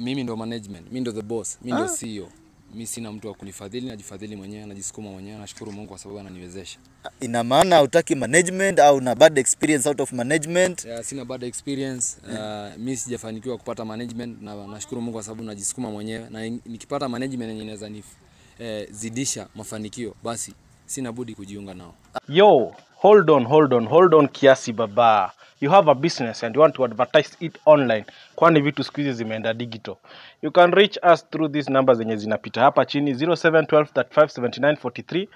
Mimi ndo management, mimi ndo the boss, mimi ndo ah. CEO. Mimi sina mtu wa kunifadhili, najifadhili mwenyewe, najisukuma mwenyewe, nashukuru Mungu kwa sababu ananiwezesha. Ina maana hutaki management au una bad experience out of management? Yeah, sina bad experience. Uh, mimi sijafanikiwa kupata management na nashukuru Mungu kwa sababu najisukuma mwenyewe na nikipata management yenye inaweza nif eh, zidisha mafanikio basi sina budi kujiunga nao. Yo, hold on, hold on, hold on kiasi baba. You have a business and you want to advertise it online, kwani vitu siku hizi zimeenda digital. You can reach us through these numbers zenye zinapita hapa chini 0712357943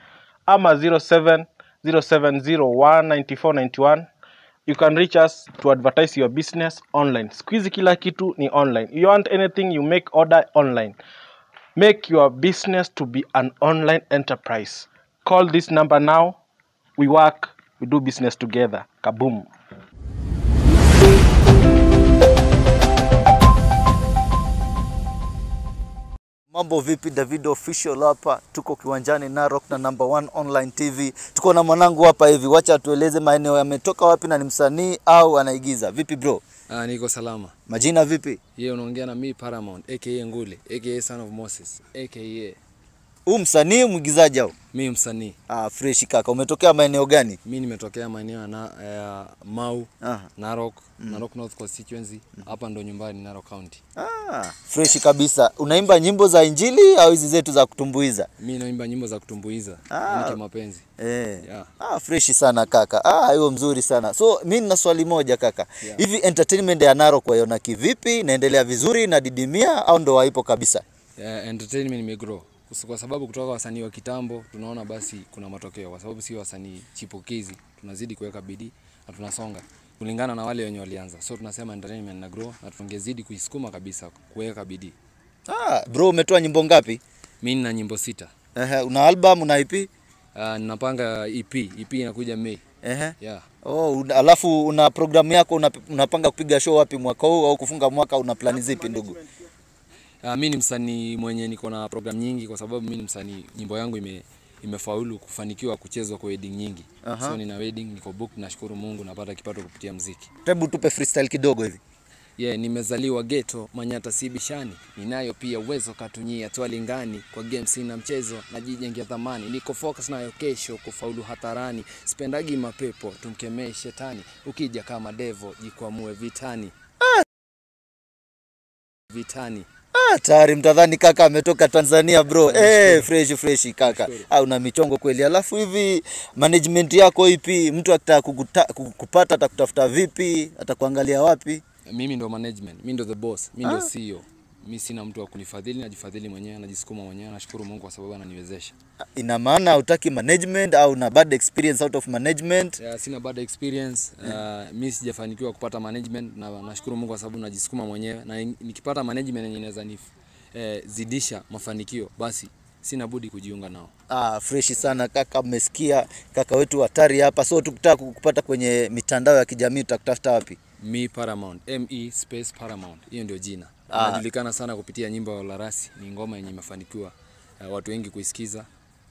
ama 0707019491 you can reach us to advertise your business online. Siku hizi kila kitu ni online. You want anything, you make order online. Make your business to be an online enterprise. Call this number now. We work we do business together. Kaboom. Mambo vipi, Davido official hapa, tuko kiwanjani Narok na number 1 online TV. Tuko na mwanangu hapa hivi, wacha atueleze maeneo yametoka wapi na ni msanii au anaigiza. Vipi bro? Ah, niko salama. Majina vipi? Yeye unaongea na mimi Paramount aka Nguli aka Son of Moses aka huu msanii mwigizaji au? Mimi msanii. Ah, fresh kaka. Umetokea maeneo gani? Mimi nimetokea maeneo na uh, Mau, Aha. Narok, mm. Narok North Constituency. Mm. Hapa mm. ndo nyumbani Narok County. Ah, fresh kabisa. Unaimba nyimbo za injili au hizi zetu za kutumbuiza? Mimi naimba nyimbo za kutumbuiza. Ah. Ni yaani mapenzi. Eh. Yeah. Ah, fresh sana kaka. Ah, hiyo mzuri sana. So mimi nina swali moja kaka. hivi Yeah. entertainment ya Narok waiona kivipi? naendelea vizuri na didimia au ndo waipo kabisa? Yeah, entertainment imegrow kwa sababu kutoka wasanii wa kitambo tunaona basi kuna matokeo, kwa sababu si wasanii chipukizi, tunazidi kuweka bidii na tunasonga kulingana na wale wenye walianza. So tunasema entertainment na grow na tungezidi kuisukuma kabisa kuweka bidii. Ah, bro umetoa nyimbo ngapi? Mimi nina nyimbo sita. Uh -huh. Una album, una EP? Uh, ah, ninapanga EP. EP inakuja Mei. Uh Yeah. Oh, una, alafu una programu yako unapanga una kupiga show wapi mwaka huu au kufunga mwaka una plani zipi ndugu? Uh, mi ni msanii mwenye niko na program nyingi kwa sababu mi ni msanii, nyimbo yangu ime imefaulu kufanikiwa kuchezwa kwa wedding nyingi. uh -huh. So nina wedding, niko book, nashukuru Mungu napata kipato kupitia mziki. Hebu tupe freestyle kidogo hivi. Yeah, nimezaliwa ghetto Manyata sibishani, ninayo pia uwezo katunyia twalingani, kwa game sina mchezo, najijengea thamani, niko focus nayo kesho kufaulu hatarani, sipendagi mapepo, tumkemee shetani, ukija kama devo jikwamue vitani. Ah! Vitani. Ah, tayari mtadhani kaka ametoka Tanzania bro. Eh, hey, fresh fresh kaka. Ah, una michongo kweli. Alafu hivi management yako ipi? Mtu akitaka kukupata atakutafuta vipi? Atakuangalia wapi? Mimi ndo management, mimi ndo the boss, mimi ndo ah. CEO mi sina mtu wa kunifadhili, najifadhili mwenyewe, najisukuma mwenyewe, nashukuru Mungu kwa sababu ananiwezesha. Ina maana hutaki management au una bad experience out of management? Yeah, sina bad experience Uh, eh. ah, mi sijafanikiwa kupata management na nashukuru Mungu kwa sababu najisukuma mwenyewe, na nikipata management yenye inaweza eh, zidisha mafanikio basi sina budi kujiunga nao. Ah, freshi sana kaka, mmesikia kaka wetu hatari hapa. So tukitaka kukupata kwenye mitandao ya kijamii tutakutafuta wapi? Mi Paramount, M E space Paramount, hiyo ndio jina. Anajulikana ah. sana kupitia nyimbo ya rasi, ni ngoma yenye imefanikiwa uh, watu wengi kuisikiza.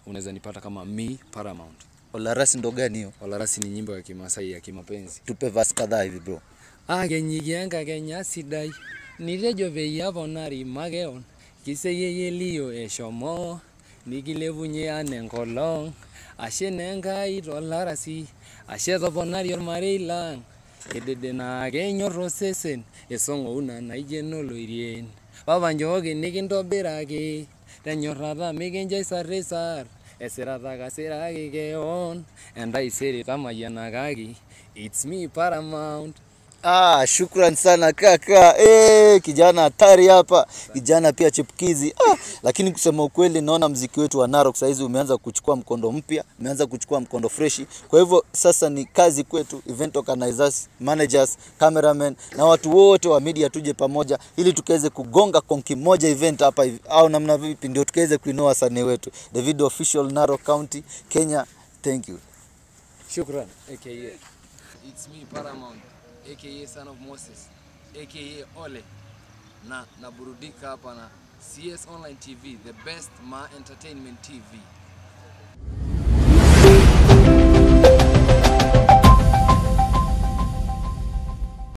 Unaweza nipata kama Mi e Paramount. Olarasi ndo gani hiyo? Olarasi ni nyimbo ya Kimasai ya kimapenzi. Tupe verse kadhaa hivi bro. Agenyigenga ah, genyasi dai nirejo veyavonari mageon kiseye yeliyo eshomo nikilevunye ane ngolong ashe nenga ito larasi ashe zoponari yormare ilang edede esongo e una na ijeno loirien Baban njoge nikindo birake tenyo rada mikenja isa resar esirata kasirake keon enda isiri it's me paramount Ah, shukran sana kaka. Eh, kijana hatari hapa, kijana pia chipukizi. Ah, lakini kusema ukweli, naona mziki wetu wa Narok hizi umeanza kuchukua mkondo mpya, umeanza kuchukua mkondo freshi. Kwa hivyo sasa ni kazi kwetu event organizers, managers, cameramen na watu wote wa media, tuje pamoja ili tukaweze kugonga konki moja event hapa au namna vipi, ndio tukaweze kuinua wasanii wetu. David official Narok County, Kenya. Thank you. Shukran. AKA. It's me Paramount aka son of Moses aka Ole na naburudika hapa na CS Online TV the best ma entertainment TV.